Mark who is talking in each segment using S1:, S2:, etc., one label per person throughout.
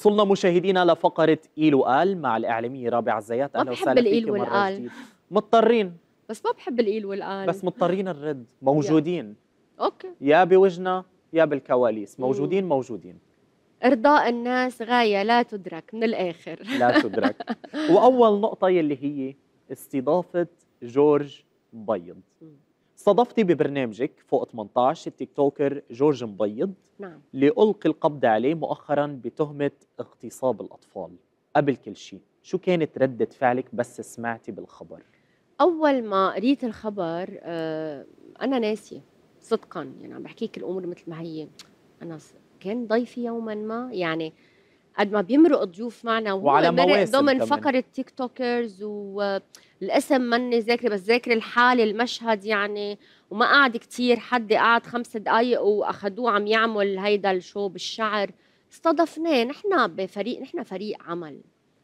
S1: وصلنا مشاهدينا لفقرة إيل وقال مع الإعلامية رابعة الزيات أهلا وسهلا بحب مرة جديد مضطرين
S2: بس ما بحب الإيل والقال بس
S1: مضطرين الرد موجودين أوكي يا بوجنا يا بالكواليس موجودين موجودين
S2: إرضاء الناس غاية لا تدرك من الآخر لا تدرك
S1: وأول نقطة يلي هي استضافة جورج بيض استضفتي ببرنامجك فوق 18 التيك توكر جورج مبيض نعم لألقي القبض عليه مؤخرا بتهمة اغتصاب الأطفال قبل كل شيء شو كانت ردة فعلك بس سمعتي بالخبر؟
S2: أول ما قريت الخبر آه، أنا ناسية صدقا يعني عم بحكيك الأمور مثل ما هي أنا كان ضيفي يوما ما يعني قد ما بيمرق ضيوف معنا وعلى مواسم ضمن فقره تيك توكرز والاسم مني ذاكره بس ذاكره الحاله المشهد يعني وما قعد كتير حد قعد خمس دقائق واخذوه عم يعمل هيدا الشو بالشعر استضفناه نحن بفريق نحن فريق عمل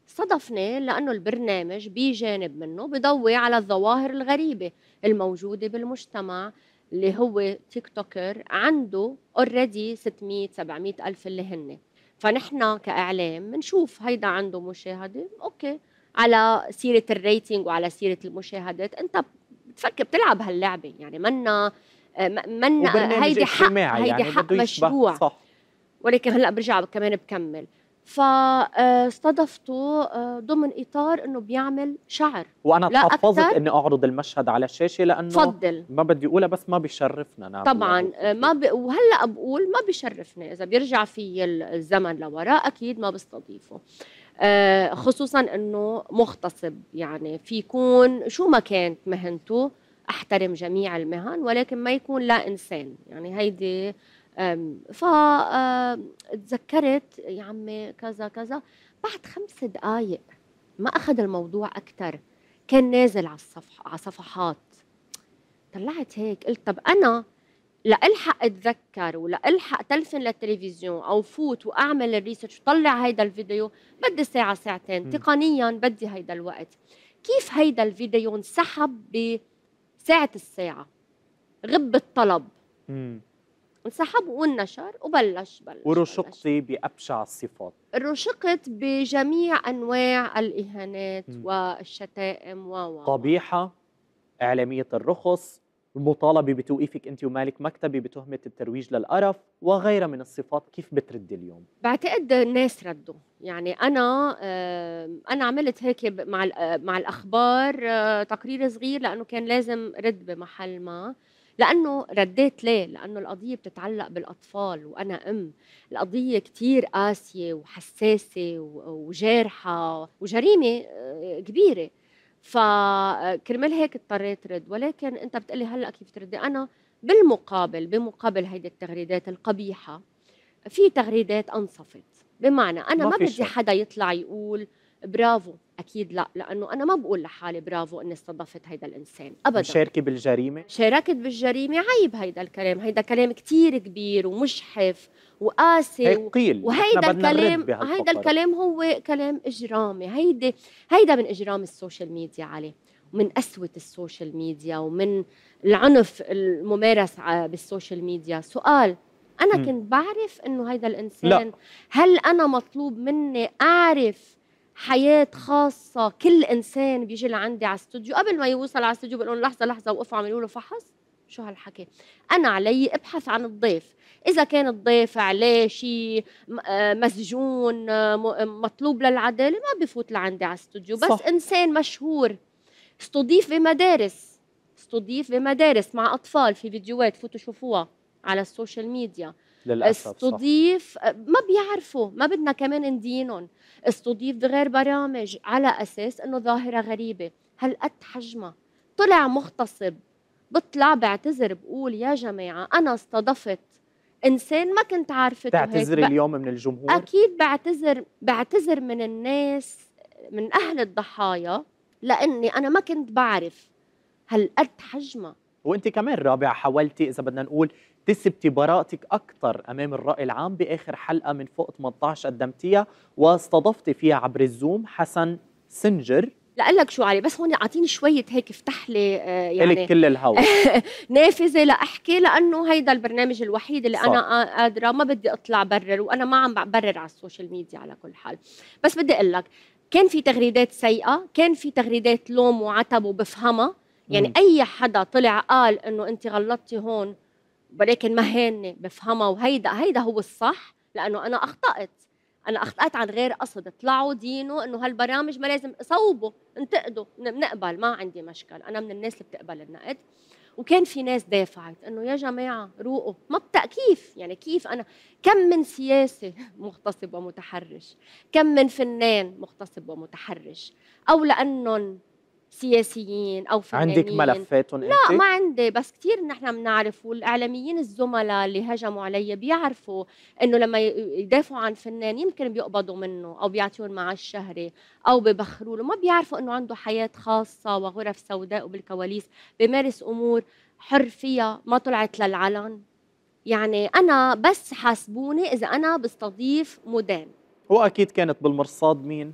S2: صدفناه لانه البرنامج بجانب منه بضوي على الظواهر الغريبه الموجوده بالمجتمع اللي هو تيك توكر عنده اوريدي 600 700 الف اللي هن فنحن كاعلام بنشوف هيدا عنده مشاهده اوكي على سيره الريتنج وعلى سيره المشاهدات انت بتفكر بتلعب هاللعبه يعني منا آه، منا هيدي حق هيدي يعني حق مشروع صح. ولكن هلا برجع كمان بكمل فاستضفته آه، ضمن اطار انه بيعمل شعر وانا تحفظت اني
S1: اعرض المشهد على الشاشه لانه فضل. ما بدي اقولها بس ما بيشرفنا نعم طبعا
S2: يعني آه، ما ب... وهلا بقول ما بيشرفنا اذا بيرجع في الزمن لوراء اكيد ما بستضيفه آه، خصوصا انه مغتصب يعني في يكون شو ما كانت مهنته احترم جميع المهن ولكن ما يكون لا انسان يعني هيدي فتذكرت يا عمي كذا كذا بعد خمس دقائق ما أخذ الموضوع أكثر كان نازل على الصفحه على صفحات طلعت هيك قلت طب أنا لألحق أتذكر ولألحق تلفن للتلفزيون أو فوت وأعمل الريسيرش وطلع هيدا الفيديو بدي ساعة ساعتين م. تقنيا بدي هيدا الوقت كيف هيدا الفيديو انسحب بساعة الساعة غب الطلب مم. انسحب والنشر وبلش بلش
S1: ورشقتي بلش. بابشع الصفات
S2: رشقت بجميع انواع الاهانات م. والشتائم و
S1: قبيحه اعلاميه الرخص المطالبه بتوقيفك انت ومالك مكتبي بتهمه الترويج للقرف وغيرها من الصفات كيف بترد اليوم
S2: بعتقد الناس ردوا يعني انا انا عملت هيك مع آه، مع الاخبار آه، تقرير صغير لانه كان لازم رد بمحل ما لانه رديت ليه لانه القضيه بتتعلق بالاطفال وانا ام القضيه كثير قاسيه وحساسه وجارحه وجريمه آه، كبيره فكرمال هيك اضطريت رد ولكن انت بتقلي هلا كيف تردي انا بالمقابل بمقابل هيدي التغريدات القبيحه في تغريدات انصفت بمعنى انا ما, ما بدي حدا يطلع يقول برافو اكيد لا لانه انا ما بقول لحالي برافو اني استضفت هيدا الانسان ابدا
S1: شاركي بالجريمه
S2: شاركت بالجريمه عيب هيدا الكلام هيدا كلام كتير كبير ومجحف وقاسي قيل وهيدا الكلام هيدا الكلام هو كلام اجرامي هيدي هيدا من اجرام السوشيال ميديا عليه من قسوة السوشيال ميديا ومن العنف الممارس بالسوشيال ميديا سؤال أنا كنت بعرف أنه هيدا الإنسان لا. هل أنا مطلوب مني أعرف حياه خاصه كل انسان بيجي لعندي على الاستوديو قبل ما يوصل على الاستوديو بقول لحظه لحظه وقفوا عملوا له فحص شو هالحكي انا علي ابحث عن الضيف اذا كان الضيف عليه آه، شيء مسجون آه، آه، مطلوب للعداله ما بفوت لعندي على الاستوديو بس صح. انسان مشهور استضيف بمدارس استضيف بمدارس مع اطفال في فيديوهات فوتوا شوفوها على السوشيال ميديا للأسف استضيف صح. آه، ما بيعرفوا ما بدنا كمان ندينهم استضيف بغير برامج على أساس أنه ظاهرة غريبة هل قد حجمها طلع مغتصب بطلع بعتذر بقول يا جماعة أنا استضفت انسان ما كنت عارفته تعتذري هيك اليوم من الجمهور اكيد بعتذر بعتذر من الناس من اهل الضحايا لاني انا ما كنت بعرف هالقد حجمها
S1: وانت كمان رابع حاولتي اذا بدنا نقول تثبتي براءتك اكثر امام الراي العام باخر حلقه من فوق 18 قدمتيها واستضفتي فيها عبر الزوم حسن سنجر
S2: لأقول لك شو علي بس هون اعطيني شويه هيك افتح لي آه، يعني لك كل الهوا نافذه لاحكي لانه هيدا البرنامج الوحيد اللي صح. انا قادره ما بدي اطلع برر وانا ما عم برر على السوشيال ميديا على كل حال بس بدي اقول لك كان في تغريدات سيئه كان في تغريدات لوم وعتب وبفهمها يعني مم. اي حدا طلع قال انه انت غلطتي هون ولكن ما هيني بفهمها وهيدا هيدا هو الصح لانه انا اخطات انا اخطات عن غير قصد طلعوا دينه انه هالبرامج ما لازم صوبوا انتقدوا بنقبل ما عندي مشكل انا من الناس اللي بتقبل النقد وكان في ناس دافعت انه يا جماعه روقوا ما بتا كيف يعني كيف انا كم من سياسي مغتصب ومتحرش كم من فنان مغتصب ومتحرش او لانهم سياسيين او فنانين عندك ملفاتهم لا ما عندي بس كثير نحن بنعرف والاعلاميين الزملاء اللي هجموا علي بيعرفوا انه لما يدافعوا عن فنان يمكن بيقبضوا منه او بيعطيهم معاش شهري او ببخروا له ما بيعرفوا انه عنده حياه خاصه وغرف سوداء وبالكواليس بيمارس امور حر فيها ما طلعت للعلن يعني انا بس حاسبوني اذا انا بستضيف مدان
S1: هو اكيد كانت بالمرصاد مين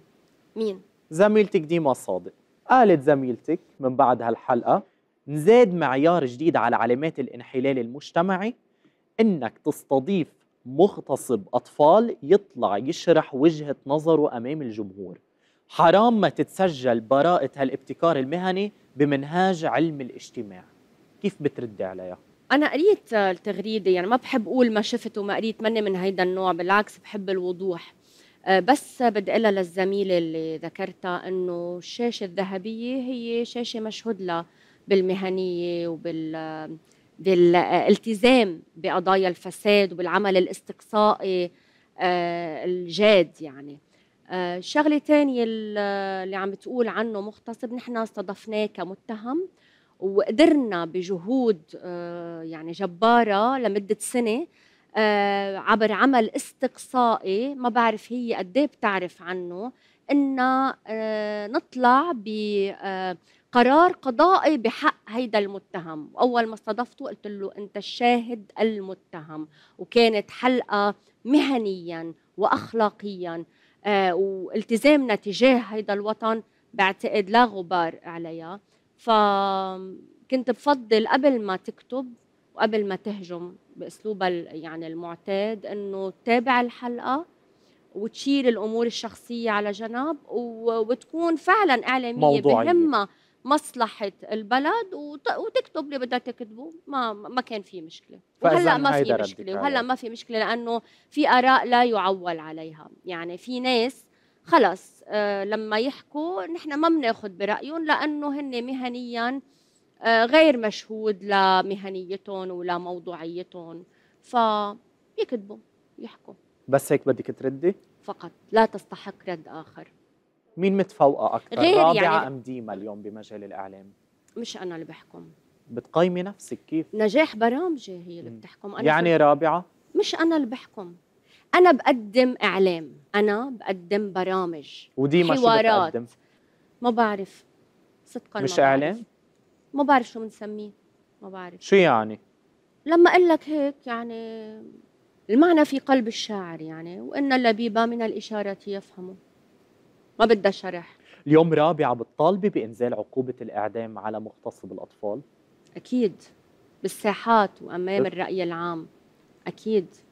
S1: مين زميلتك ديما صادق قالت زميلتك من بعد هالحلقة نزاد معيار جديد على علامات الانحلال المجتمعي انك تستضيف مغتصب اطفال يطلع يشرح وجهه نظره امام الجمهور حرام ما تتسجل براءه هالابتكار المهني بمنهاج علم الاجتماع كيف بترد عليها
S2: انا قريت التغريده يعني ما بحب اقول ما شفت وما قريت مني من هيدا النوع بالعكس بحب الوضوح آه، بس بدي اقول للزميله اللي ذكرتها انه الشاشه الذهبيه هي شاشه مشهود لها بالمهنيه وبال بالالتزام بقضايا الفساد وبالعمل الاستقصائي آه، الجاد يعني الشغله آه، الثانيه اللي عم بتقول عنه مغتصب نحن استضفناه كمتهم وقدرنا بجهود يعني جباره لمده سنه آه، عبر عمل استقصائي ما بعرف هي قد ايه بتعرف عنه ان آه، نطلع بقرار آه، قضائي بحق هيدا المتهم واول ما استضفته قلت له انت الشاهد المتهم وكانت حلقه مهنيا واخلاقيا والتزامنا تجاه هيدا الوطن بعتقد لا غبار عليها فكنت بفضل قبل ما تكتب وقبل ما تهجم باسلوبها يعني المعتاد انه تتابع الحلقه وتشيل الامور الشخصيه على جنب وتكون فعلا اعلاميه بهمها مصلحه البلد وتكتب اللي بدها تكتبه ما ما كان في مشكله وهلا ما في مشكله وهلا ما في مشكله لانه في اراء لا يعول عليها يعني في ناس خلص آه، لما يحكوا نحن ما بناخذ برايهم لانه هن مهنيا آه، غير مشهود لمهنيتهم ولموضوعيتهم فيكذبوا يحكوا
S1: بس هيك بدك تردي؟
S2: فقط لا تستحق رد آخر
S1: مين متفوقة أكثر؟ غير رابعة يعني... أم ديما اليوم بمجال الإعلام؟
S2: مش أنا اللي بحكم
S1: بتقيمي نفسك كيف؟
S2: نجاح برامجي هي اللي بتحكم أنا يعني رابعة؟ مش أنا اللي بحكم أنا بقدم إعلام أنا بقدم برامج وديما حوارات. شو بتقدم؟ ما بعرف صدقا مش إعلام؟ ما بعرف شو بنسميه ما بعرف شو يعني؟ لما اقول لك هيك يعني المعنى في قلب الشاعر يعني وان اللبيب من الاشاره يفهمه ما بدها شرح
S1: اليوم رابعه بتطالبي بانزال عقوبه الاعدام
S2: على مغتصب الاطفال اكيد بالساحات وامام الراي العام اكيد